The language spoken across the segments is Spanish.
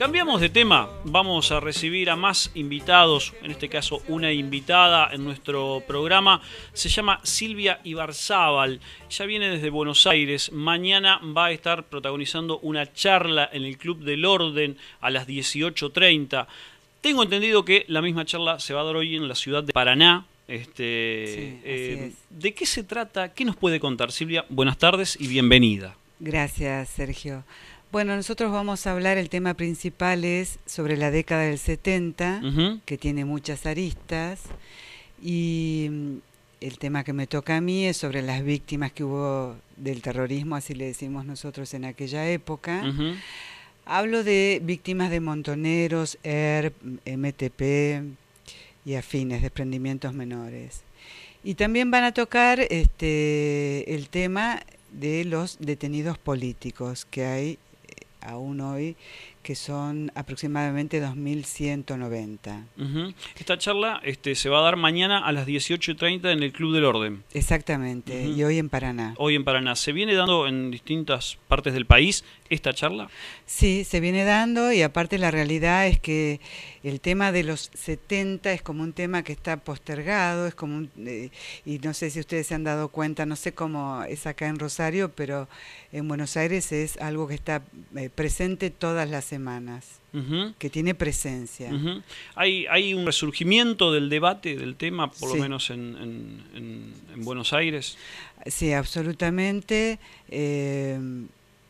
Cambiamos de tema, vamos a recibir a más invitados, en este caso una invitada en nuestro programa, se llama Silvia Ibarzábal, ya viene desde Buenos Aires, mañana va a estar protagonizando una charla en el Club del Orden a las 18.30. Tengo entendido que la misma charla se va a dar hoy en la ciudad de Paraná. Este, eh, ¿De qué se trata? ¿Qué nos puede contar Silvia? Buenas tardes y bienvenida. Gracias, Sergio. Bueno, nosotros vamos a hablar, el tema principal es sobre la década del 70, que tiene muchas aristas, y mm, el tema que me toca a mí es sobre las víctimas que hubo del terrorismo, así le decimos nosotros en aquella época. Hablo de víctimas de montoneros, ERP, MTP mm, y afines, desprendimientos menores. Y también van a tocar este, el tema de los detenidos políticos que hay aún hoy, que son aproximadamente 2.190. Esta charla este, se va a dar mañana a las 18.30 en el Club del Orden. Exactamente, y hoy en Paraná. Hoy en Paraná. Se viene dando en distintas partes del país esta charla? Sí, se viene dando y aparte la realidad es que el tema de los 70 es como un tema que está postergado, es como eh, y no sé si ustedes se han dado cuenta, no sé cómo es acá en Rosario, pero en Buenos Aires es algo que está eh, presente todas las semanas, que tiene presencia. hay, un resurgimiento del debate, del tema, por lo menos en, Buenos Aires. Sí, absolutamente. Eh,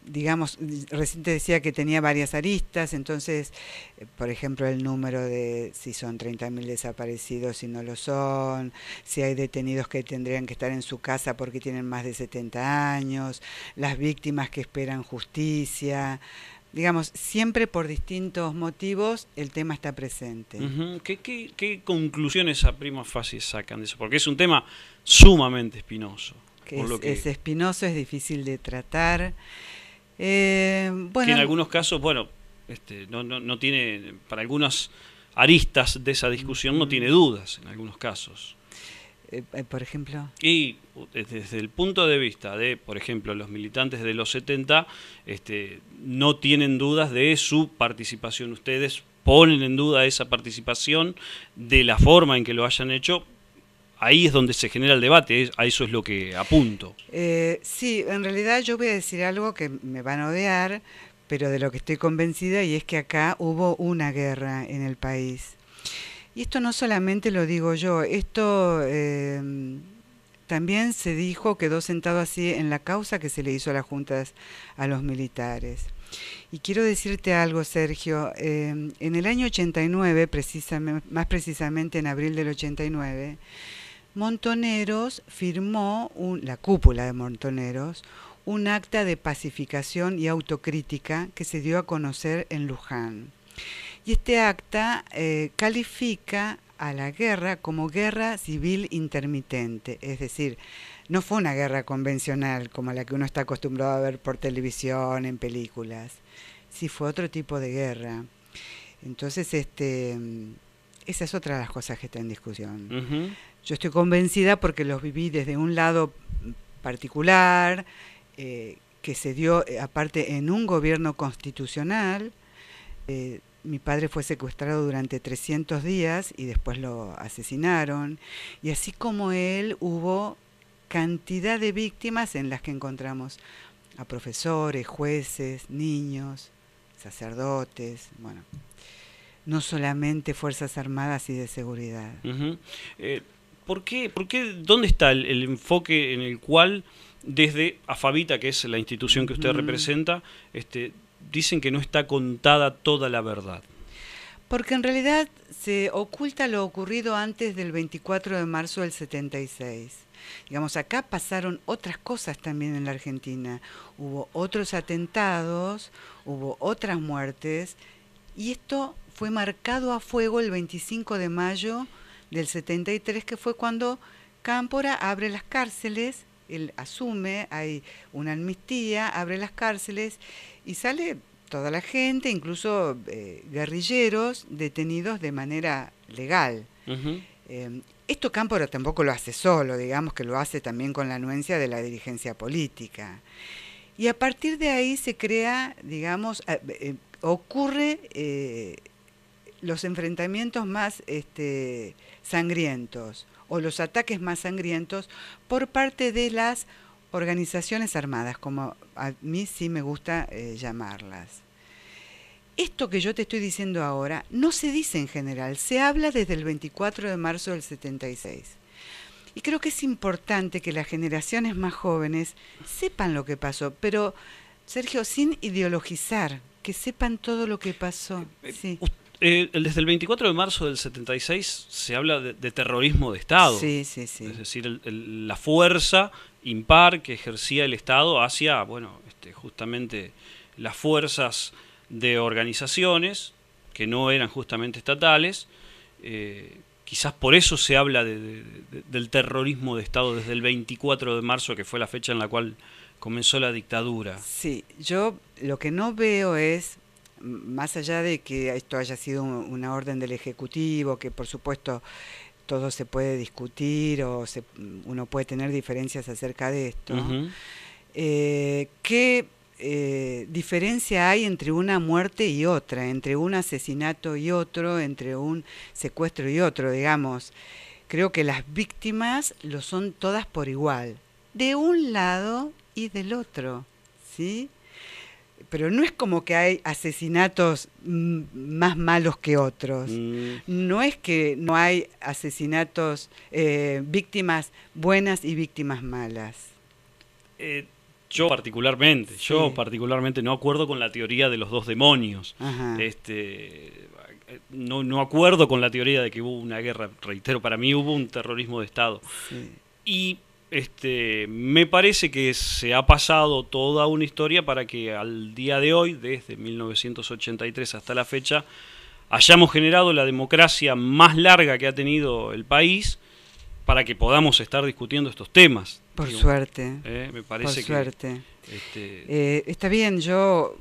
digamos, recién decía que tenía varias aristas, entonces, eh, por ejemplo, el número de si son 30.000 desaparecidos, si no lo son, si hay detenidos que tendrían que estar en su casa porque tienen más de 70 años, las víctimas que esperan justicia. Digamos, siempre por distintos motivos el tema está presente. ¿Qué, conclusiones a prima facie sacan de eso? Porque es un tema sumamente espinoso. que... es espinoso, es difícil de tratar. Eh, en algunos casos, bueno, este, no, no, no tiene, para algunas aristas de esa discusión no tiene dudas en algunos casos. Eh, eh, por ejemplo. Y desde el punto de vista de, por ejemplo, los militantes de los 70, este, no tienen dudas de su participación. Ustedes ponen en duda esa participación de la forma en que lo hayan hecho ahí es donde se genera el debate, a eso es lo que apunto. Eh, sí, en realidad yo voy a decir algo que me van a odiar, pero de lo que estoy convencida y es que acá hubo una guerra en el país. Y esto no solamente lo digo yo, esto eh, también se dijo, quedó sentado así en la causa que se le hizo a las juntas a los militares. Y quiero decirte algo, Sergio. Eh, en el año 89, más precisamente en abril del 89, Montoneros firmó, la cúpula de Montoneros, un acta de pacificación y autocrítica que se dio a conocer en Luján. Y este acta eh, califica a la guerra como guerra civil intermitente, es decir, no fue una guerra convencional como la que uno está acostumbrado a ver por televisión, en películas, sí fue otro tipo de guerra. Entonces, este esa es otra de las cosas que está en discusión. Yo estoy convencida porque los viví desde un lado particular, eh, que se dio eh, aparte en un gobierno constitucional. Eh, mi padre fue secuestrado durante 300 días y después lo asesinaron. Y así como él, hubo cantidad de víctimas en las que encontramos a profesores, jueces, niños, sacerdotes, bueno no solamente Fuerzas Armadas y de Seguridad. Eh, ¿por, qué, ¿Dónde está el, enfoque en el cual desde AFABITA, que es la institución que usted representa, este, dicen que no está contada toda la verdad? Porque en realidad se oculta lo ocurrido antes del 24 de marzo del 76. Digamos, acá pasaron otras cosas también en la Argentina. Hubo otros atentados, hubo otras muertes, y esto fue marcado a fuego el 25 de mayo del 73, que fue cuando Cámpora abre las cárceles, él asume, hay una amnistía, abre las cárceles y sale toda la gente, incluso eh, guerrilleros detenidos de manera legal. Em, esto Cámpora tampoco lo hace solo, digamos que lo hace también con la anuencia de la dirigencia política. Y a partir de ahí se crea, digamos, eh, eh, ocurre eh, los enfrentamientos más este, sangrientos o los ataques más sangrientos por parte de las organizaciones armadas, como a mí sí me gusta eh, llamarlas. Esto que yo te estoy diciendo ahora no se dice en general, se habla desde el 24 de marzo del 76. Y creo que es importante que las generaciones más jóvenes sepan lo que pasó, pero Sergio, sin ideologizar que sepan todo lo que pasó. Eh, eh, eh, desde el 24 de marzo del 76 se habla de, terrorismo de Estado. Sí, sí, sí. Es decir, la fuerza impar que ejercía el Estado hacia, bueno, este, justamente las fuerzas de organizaciones que no eran justamente estatales. quizás por eso se habla del terrorismo de Estado desde el 24 de marzo, que fue la fecha en la cual comenzó la dictadura. Sí, yo lo que no veo es, más allá de que esto haya sido una orden del Ejecutivo, que por supuesto todo se puede discutir o uno puede tener diferencias acerca de esto, eh, ¿qué eh, diferencia hay entre una muerte y otra, entre un asesinato y otro, entre un secuestro y otro, digamos? Creo que las víctimas lo son todas por igual, de un lado del otro, ¿sí? Pero no es como que hay asesinatos mm, más malos que otros. Mm. No es que no hay asesinatos, eh, víctimas buenas y víctimas malas. Eh, yo particularmente, yo particularmente no acuerdo con la teoría de los dos demonios. Este, no, acuerdo con la teoría de que hubo una guerra, reitero, para mí hubo un terrorismo de Estado. Y este, me parece que se ha pasado toda una historia para que al día de hoy, desde 1983 hasta la fecha, hayamos generado la democracia más larga que ha tenido el país para que podamos estar discutiendo estos temas. Por suerte. Eh, me parece por suerte. Este, eh, está bien, yo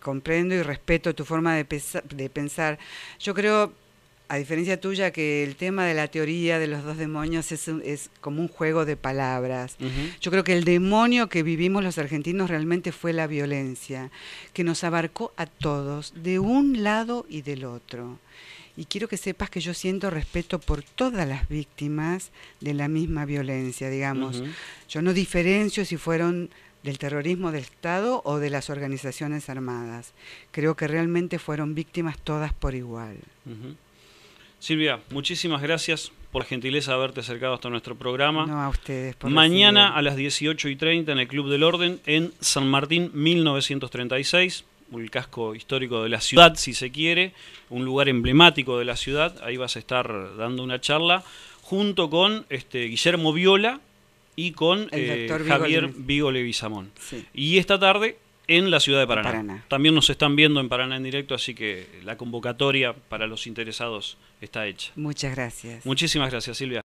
comprendo y respeto tu forma de, de pensar. Yo creo a diferencia tuya, que el tema de la teoría de los dos demonios es, como un juego de palabras. Yo creo que el demonio que vivimos los argentinos realmente fue la violencia, que nos abarcó a todos, de un lado y del otro. Y quiero que sepas que yo siento respeto por todas las víctimas de la misma violencia, digamos. Yo no diferencio si fueron del terrorismo del Estado o de las organizaciones armadas. Creo que realmente fueron víctimas todas por igual. Silvia, muchísimas gracias por la gentileza de haberte acercado hasta nuestro programa. No, a ustedes. Mañana a las 18 y 30 en el Club del Orden en San Martín 1936, el casco histórico de la ciudad, si se quiere, un lugar emblemático de la ciudad. Ahí vas a estar dando una charla junto con este, Guillermo Viola y con eh, Javier Vigo Levisamón. Y esta tarde en la ciudad de Paraná. También nos están viendo en Paraná en directo, así que la convocatoria para los interesados está hecha. Muchas gracias. Muchísimas gracias, Silvia.